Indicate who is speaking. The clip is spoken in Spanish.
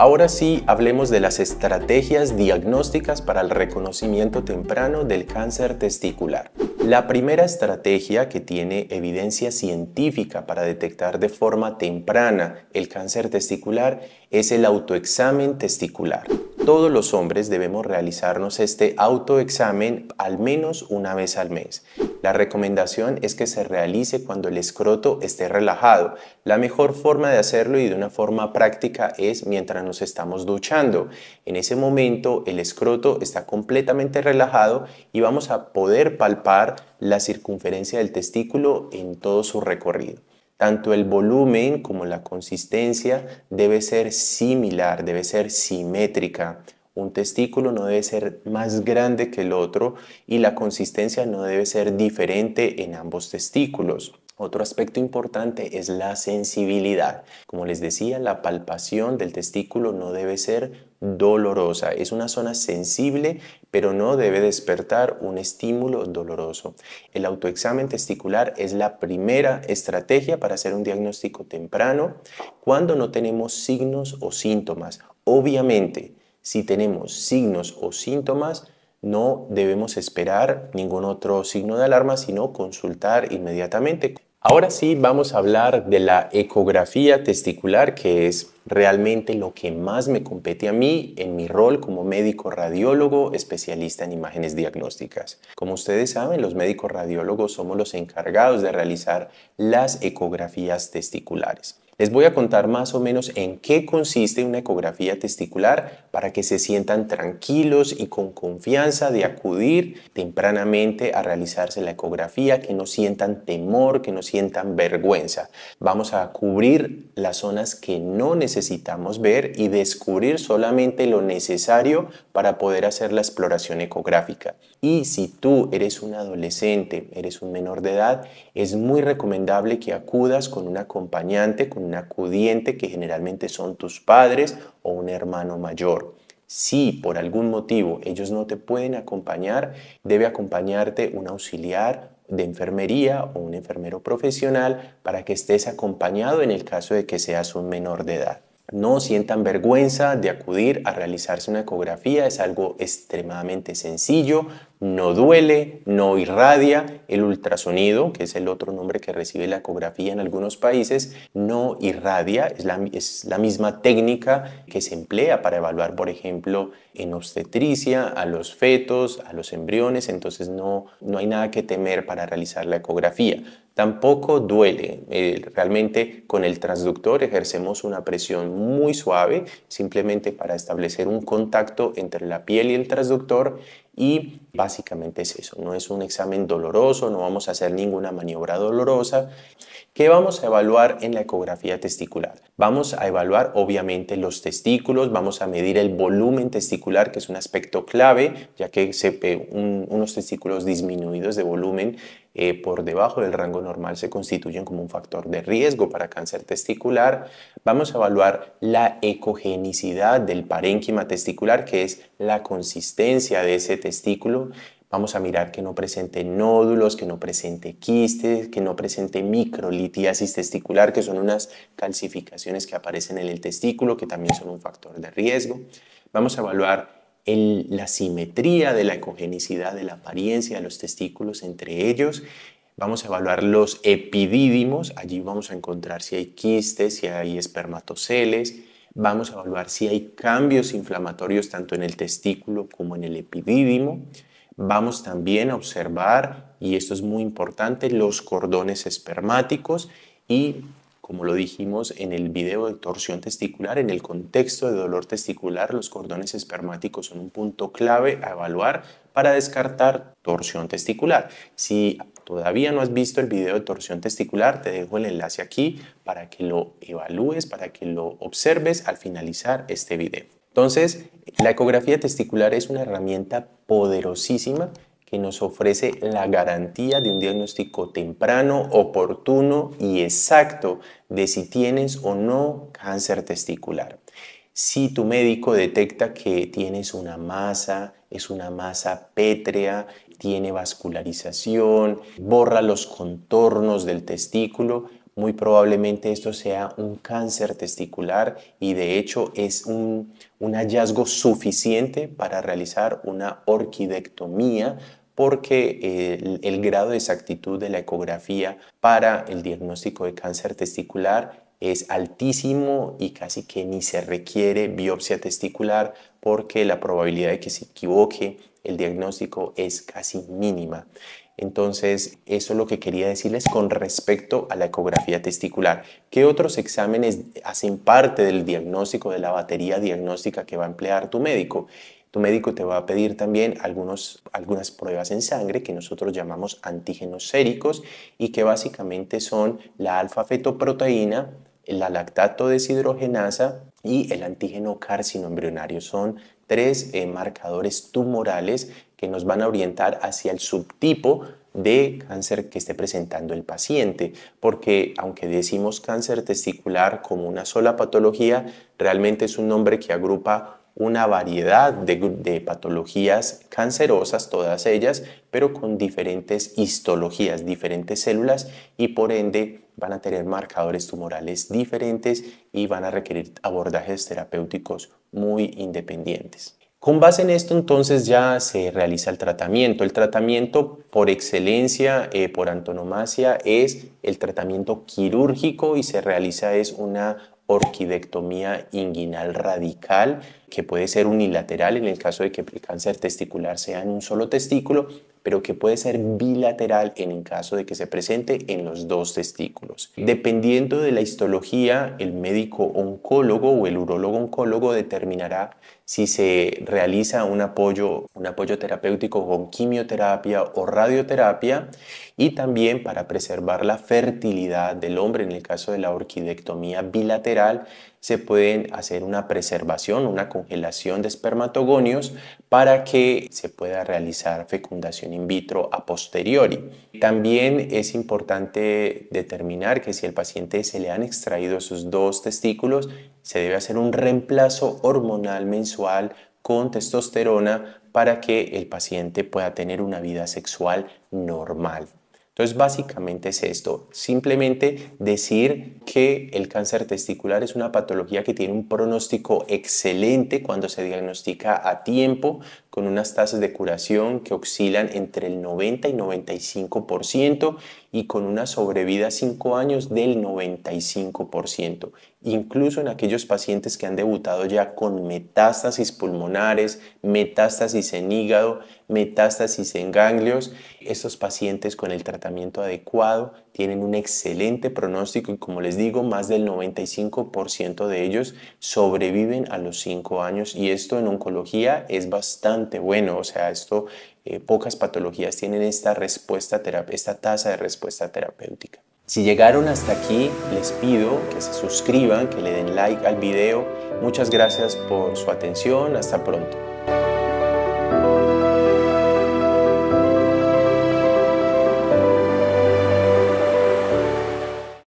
Speaker 1: Ahora sí, hablemos de las estrategias diagnósticas para el reconocimiento temprano del cáncer testicular. La primera estrategia que tiene evidencia científica para detectar de forma temprana el cáncer testicular es el autoexamen testicular todos los hombres debemos realizarnos este autoexamen al menos una vez al mes. La recomendación es que se realice cuando el escroto esté relajado. La mejor forma de hacerlo y de una forma práctica es mientras nos estamos duchando. En ese momento el escroto está completamente relajado y vamos a poder palpar la circunferencia del testículo en todo su recorrido. Tanto el volumen como la consistencia debe ser similar, debe ser simétrica. Un testículo no debe ser más grande que el otro y la consistencia no debe ser diferente en ambos testículos. Otro aspecto importante es la sensibilidad. Como les decía, la palpación del testículo no debe ser dolorosa. Es una zona sensible, pero no debe despertar un estímulo doloroso. El autoexamen testicular es la primera estrategia para hacer un diagnóstico temprano cuando no tenemos signos o síntomas. Obviamente, si tenemos signos o síntomas, no debemos esperar ningún otro signo de alarma, sino consultar inmediatamente Ahora sí vamos a hablar de la ecografía testicular, que es realmente lo que más me compete a mí en mi rol como médico radiólogo especialista en imágenes diagnósticas. Como ustedes saben, los médicos radiólogos somos los encargados de realizar las ecografías testiculares. Les voy a contar más o menos en qué consiste una ecografía testicular para que se sientan tranquilos y con confianza de acudir tempranamente a realizarse la ecografía, que no sientan temor, que no sientan vergüenza. Vamos a cubrir las zonas que no necesitamos ver y descubrir solamente lo necesario para poder hacer la exploración ecográfica. Y si tú eres un adolescente, eres un menor de edad, es muy recomendable que acudas con un acompañante, con un acudiente que generalmente son tus padres o un hermano mayor. Si por algún motivo ellos no te pueden acompañar, debe acompañarte un auxiliar de enfermería o un enfermero profesional para que estés acompañado en el caso de que seas un menor de edad. No sientan vergüenza de acudir a realizarse una ecografía, es algo extremadamente sencillo, no duele, no irradia. El ultrasonido, que es el otro nombre que recibe la ecografía en algunos países, no irradia. Es la, misma técnica que se emplea para evaluar, por ejemplo, en obstetricia a los fetos, a los embriones. Entonces no, no hay nada que temer para realizar la ecografía. Tampoco duele. Eh, realmente con el transductor ejercemos una presión muy suave simplemente para establecer un contacto entre la piel y el transductor y básicamente es eso, no es un examen doloroso, no vamos a hacer ninguna maniobra dolorosa. ¿Qué vamos a evaluar en la ecografía testicular? Vamos a evaluar obviamente los testículos, vamos a medir el volumen testicular, que es un aspecto clave, ya que se, ve unos testículos disminuidos de volumen eh, por debajo del rango normal se constituyen como un factor de riesgo para cáncer testicular, vamos a evaluar la ecogenicidad del parénquima testicular, que es la consistencia de ese testículo. Vamos a mirar que no presente nódulos, que no presente quistes, que no presente microlitiasis testicular, que son unas calcificaciones que aparecen en el testículo, que también son un factor de riesgo. Vamos a evaluar la simetría de la ecogenicidad, de la apariencia de los testículos entre ellos. Vamos a evaluar los epidídimos, allí vamos a encontrar si hay quistes, si hay espermatoceles, vamos a evaluar si hay cambios inflamatorios tanto en el testículo como en el epidídimo. Vamos también a observar, y esto es muy importante, los cordones espermáticos y como lo dijimos en el video de torsión testicular, en el contexto de dolor testicular, los cordones espermáticos son un punto clave a evaluar para descartar torsión testicular. Si todavía no has visto el video de torsión testicular, te dejo el enlace aquí para que lo evalúes, para que lo observes al finalizar este video. Entonces, la ecografía testicular es una herramienta poderosísima que nos ofrece la garantía de un diagnóstico temprano, oportuno y exacto de si tienes o no cáncer testicular. Si tu médico detecta que tienes una masa, es una masa pétrea, tiene vascularización, borra los contornos del testículo, muy probablemente esto sea un cáncer testicular y de hecho es un, hallazgo suficiente para realizar una orquidectomía porque el, el grado de exactitud de la ecografía para el diagnóstico de cáncer testicular es altísimo y casi que ni se requiere biopsia testicular porque la probabilidad de que se equivoque el diagnóstico es casi mínima. Entonces, eso es lo que quería decirles con respecto a la ecografía testicular. ¿Qué otros exámenes hacen parte del diagnóstico, de la batería diagnóstica que va a emplear tu médico? Tu médico te va a pedir también algunas pruebas en sangre que nosotros llamamos antígenos séricos y que básicamente son la alfa-fetoproteína, la lactato deshidrogenasa y el antígeno carcinoembrionario. Son tres eh, marcadores tumorales que nos van a orientar hacia el subtipo de cáncer que esté presentando el paciente, porque aunque decimos cáncer testicular como una sola patología, realmente es un nombre que agrupa una variedad de, patologías cancerosas, todas ellas, pero con diferentes histologías, diferentes células y por ende van a tener marcadores tumorales diferentes y van a requerir abordajes terapéuticos muy independientes. Con base en esto entonces ya se realiza el tratamiento. El tratamiento por excelencia, eh, por antonomasia, es el tratamiento quirúrgico y se realiza es una orquidectomía inguinal radical, que puede ser unilateral en el caso de que el cáncer testicular sea en un solo testículo, pero que puede ser bilateral en el caso de que se presente en los dos testículos. Dependiendo de la histología, el médico oncólogo o el urólogo oncólogo determinará si se realiza un apoyo, un apoyo terapéutico con quimioterapia o radioterapia y también para preservar la fertilidad del hombre en el caso de la orquidectomía bilateral se pueden hacer una preservación, una congelación de espermatogonios para que se pueda realizar fecundación in vitro a posteriori. También es importante determinar que si al paciente se le han extraído sus dos testículos, se debe hacer un reemplazo hormonal mensual con testosterona para que el paciente pueda tener una vida sexual normal. Entonces, básicamente es esto, simplemente decir que el cáncer testicular es una patología que tiene un pronóstico excelente cuando se diagnostica a tiempo, con unas tasas de curación que oscilan entre el 90 y 95% y con una sobrevida a 5 años del 95%, incluso en aquellos pacientes que han debutado ya con metástasis pulmonares, metástasis en hígado, metástasis en ganglios. Estos pacientes con el tratamiento adecuado tienen un excelente pronóstico y como les digo, más del 95% de ellos sobreviven a los 5 años y esto en oncología es bastante bueno, o sea, esto, eh, pocas patologías tienen esta respuesta, esta tasa de respuesta terapéutica. Si llegaron hasta aquí, les pido que se suscriban, que le den like al video. Muchas gracias por su atención, hasta pronto.